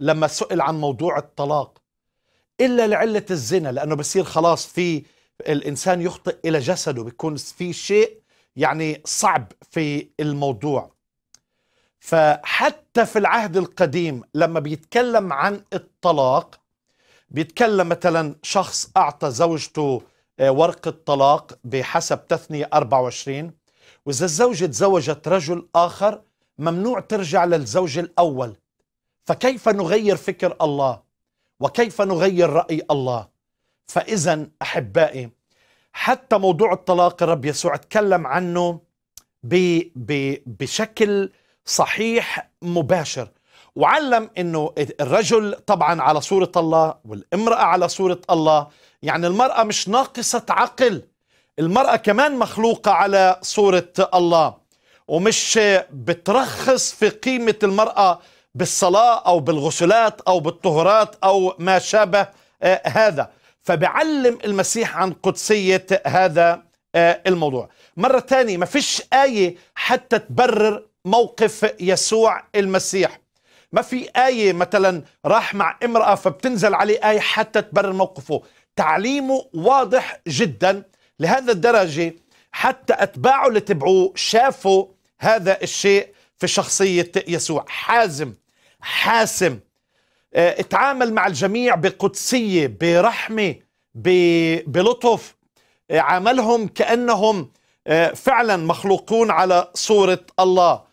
لما سئل عن موضوع الطلاق الا لعله الزنا لانه بصير خلاص في الانسان يخطئ الى جسده بيكون في شيء يعني صعب في الموضوع فحتى في العهد القديم لما بيتكلم عن الطلاق بيتكلم مثلا شخص اعطى زوجته آه، ورقه طلاق بحسب تثنيه 24 واذا الزوجه تزوجت رجل اخر ممنوع ترجع للزوج الاول فكيف نغير فكر الله وكيف نغير راي الله فاذا احبائي حتى موضوع الطلاق الرب يسوع تكلم عنه ب ب بشكل صحيح مباشر وعلم انه الرجل طبعا على صوره الله والامراه على صوره الله يعني المراه مش ناقصه عقل المراه كمان مخلوقه على صوره الله ومش بترخص في قيمه المراه بالصلاة أو بالغسلات أو بالطهورات أو ما شابه آه، هذا فبعلم المسيح عن قدسية هذا آه، الموضوع مرة ثانية ما فيش آية حتى تبرر موقف يسوع المسيح ما في آية مثلا راح مع امرأة فبتنزل عليه آية حتى تبرر موقفه تعليمه واضح جدا لهذا الدرجة حتى أتباعه اللي تبعوه شافوا هذا الشيء في شخصية يسوع حازم حاسم آه، اتعامل مع الجميع بقدسية برحمة بلطف آه، عاملهم كأنهم آه، فعلا مخلوقون على صورة الله